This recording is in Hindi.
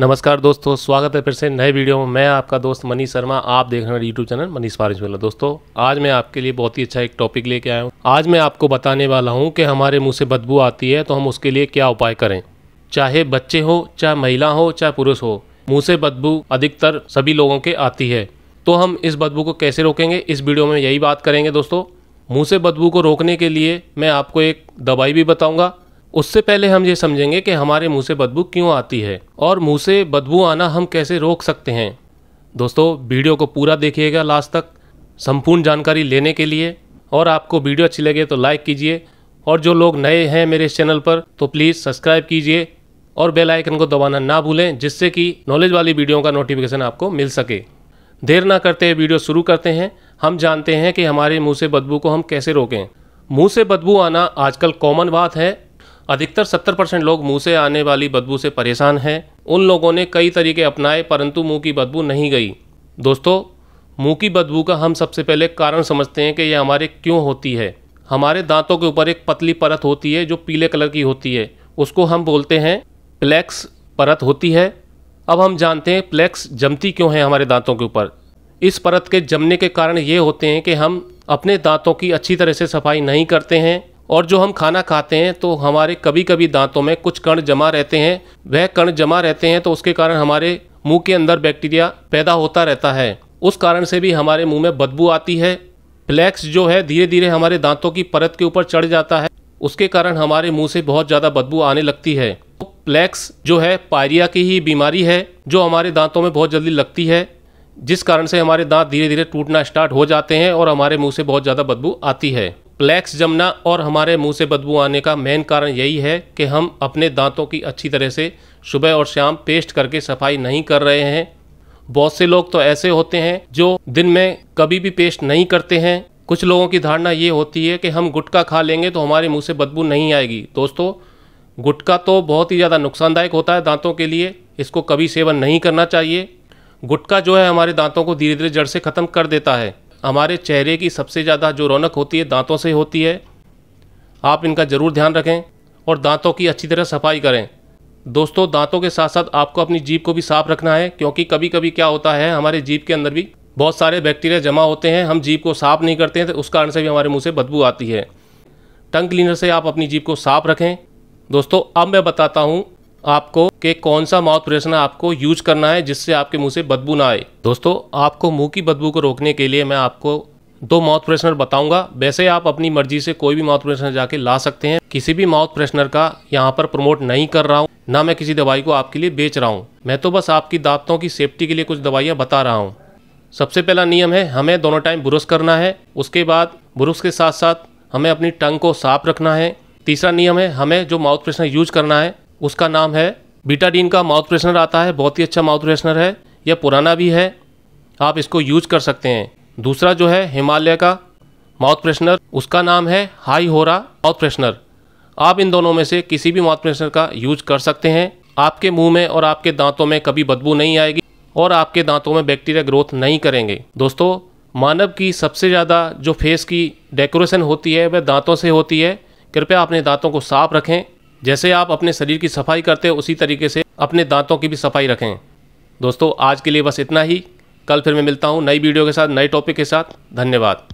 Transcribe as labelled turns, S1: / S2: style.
S1: नमस्कार दोस्तों स्वागत है फिर से नए वीडियो में मैं आपका दोस्त मनीष शर्मा आप देख रहे हैं यूट्यूब चैनल मनीष फारिश वाला दोस्तों आज मैं आपके लिए बहुत ही अच्छा एक टॉपिक लेके आया हूँ आज मैं आपको बताने वाला हूँ कि हमारे मुंह से बदबू आती है तो हम उसके लिए क्या उपाय करें चाहे बच्चे हो चाहे महिला हो चाहे पुरुष हो मुँह से बदबू अधिकतर सभी लोगों के आती है तो हम इस बदबू को कैसे रोकेंगे इस वीडियो में यही बात करेंगे दोस्तों मुँह से बदबू को रोकने के लिए मैं आपको एक दवाई भी बताऊँगा उससे पहले हम ये समझेंगे कि हमारे मुंह से बदबू क्यों आती है और मुंह से बदबू आना हम कैसे रोक सकते हैं दोस्तों वीडियो को पूरा देखिएगा लास्ट तक संपूर्ण जानकारी लेने के लिए और आपको वीडियो अच्छी लगे तो लाइक कीजिए और जो लोग नए हैं मेरे इस चैनल पर तो प्लीज़ सब्सक्राइब कीजिए और बेल आइकन को दबाना ना भूलें जिससे कि नॉलेज वाली वीडियो का नोटिफिकेशन आपको मिल सके देर ना करते हुए वीडियो शुरू करते हैं हम जानते हैं कि हमारे मुंह से बदबू को हम कैसे रोकें मुंह से बदबू आना आजकल कॉमन बात है अधिकतर 70 परसेंट लोग मुंह से आने वाली बदबू से परेशान हैं उन लोगों ने कई तरीके अपनाए परंतु मुंह की बदबू नहीं गई दोस्तों मुंह की बदबू का हम सबसे पहले कारण समझते हैं कि यह हमारे क्यों होती है हमारे दांतों के ऊपर एक पतली परत होती है जो पीले कलर की होती है उसको हम बोलते हैं प्लेक्स परत होती है अब हम जानते हैं प्लेक्स जमती क्यों है हमारे दांतों के ऊपर इस परत के जमने के कारण ये होते हैं कि हम अपने दांतों की अच्छी तरह से सफाई नहीं करते हैं और जो हम खाना खाते हैं तो हमारे कभी कभी दांतों में कुछ कण जमा रहते हैं वह कण जमा रहते हैं तो उसके कारण हमारे मुंह के अंदर बैक्टीरिया पैदा होता रहता है उस कारण से भी हमारे मुंह में बदबू आती है फ्लैक्स जो है धीरे धीरे हमारे दांतों की परत के ऊपर चढ़ जाता है उसके कारण हमारे मुंह से बहुत ज़्यादा बदबू आने लगती है तो प्लेक्स जो है पायरिया की ही बीमारी है जो हमारे दांतों में बहुत जल्दी लगती है जिस कारण से हमारे दांत धीरे धीरे टूटना स्टार्ट हो जाते हैं और हमारे मुंह से बहुत ज़्यादा बदबू आती है प्लेक्स जमना और हमारे मुंह से बदबू आने का मेन कारण यही है कि हम अपने दांतों की अच्छी तरह से सुबह और शाम पेस्ट करके सफाई नहीं कर रहे हैं बहुत से लोग तो ऐसे होते हैं जो दिन में कभी भी पेस्ट नहीं करते हैं कुछ लोगों की धारणा ये होती है कि हम गुटखा खा लेंगे तो हमारे मुँह से बदबू नहीं आएगी दोस्तों गुटखा तो बहुत ही ज़्यादा नुकसानदायक होता है दांतों के लिए इसको कभी सेवन नहीं करना चाहिए गुटखा जो है हमारे दांतों को धीरे धीरे जड़ से ख़त्म कर देता है हमारे चेहरे की सबसे ज़्यादा जो रौनक होती है दांतों से होती है आप इनका ज़रूर ध्यान रखें और दांतों की अच्छी तरह सफाई करें दोस्तों दांतों के साथ साथ आपको अपनी जीप को भी साफ रखना है क्योंकि कभी कभी क्या होता है हमारे जीप के अंदर भी बहुत सारे बैक्टीरिया जमा होते हैं हम जीप को साफ नहीं करते हैं तो उस कारण से भी हमारे मुँह से बदबू आती है टंग क्लीनर से आप अपनी जीप को साफ रखें दोस्तों अब मैं बताता हूँ आपको कि कौन सा माउथ फ्रेशनर आपको यूज करना है जिससे आपके मुंह से बदबू ना आए दोस्तों आपको मुंह की बदबू को रोकने के लिए मैं आपको दो माउथ फ्रेशनर बताऊंगा वैसे आप अपनी मर्जी से कोई भी माउथ फ्रेशनर जाके ला सकते हैं किसी भी माउथ फ्रेशनर का यहाँ पर प्रमोट नहीं कर रहा हूँ ना मैं किसी दवाई को आपके लिए बेच रहा हूँ मैं तो बस आपकी दांतों की सेफ्टी के लिए कुछ दवाइयाँ बता रहा हूँ सबसे पहला नियम है हमें दोनों टाइम ब्रश करना है उसके बाद ब्रश के साथ साथ हमें अपनी टंग को साफ रखना है तीसरा नियम है हमें जो माउथ फ्रेशनर यूज करना है उसका नाम है बीटाडीन का माउथ फ्रेशनर आता है बहुत ही अच्छा माउथ फ्रेशनर है यह पुराना भी है आप इसको यूज कर सकते हैं दूसरा जो है हिमालय का माउथ फ्रेशनर उसका नाम है हाई होरा माउथ फ्रेशनर आप इन दोनों में से किसी भी माउथ फ्रेशनर का यूज कर सकते हैं आपके मुंह में और आपके दांतों में कभी बदबू नहीं आएगी और आपके दांतों में बैक्टीरिया ग्रोथ नहीं करेंगे दोस्तों मानव की सबसे ज़्यादा जो फेस की डेकोरेशन होती है वह दांतों से होती है कृपया अपने दांतों को साफ रखें जैसे आप अपने शरीर की सफाई करते हो उसी तरीके से अपने दांतों की भी सफाई रखें दोस्तों आज के लिए बस इतना ही कल फिर मैं मिलता हूँ नई वीडियो के साथ नए टॉपिक के साथ धन्यवाद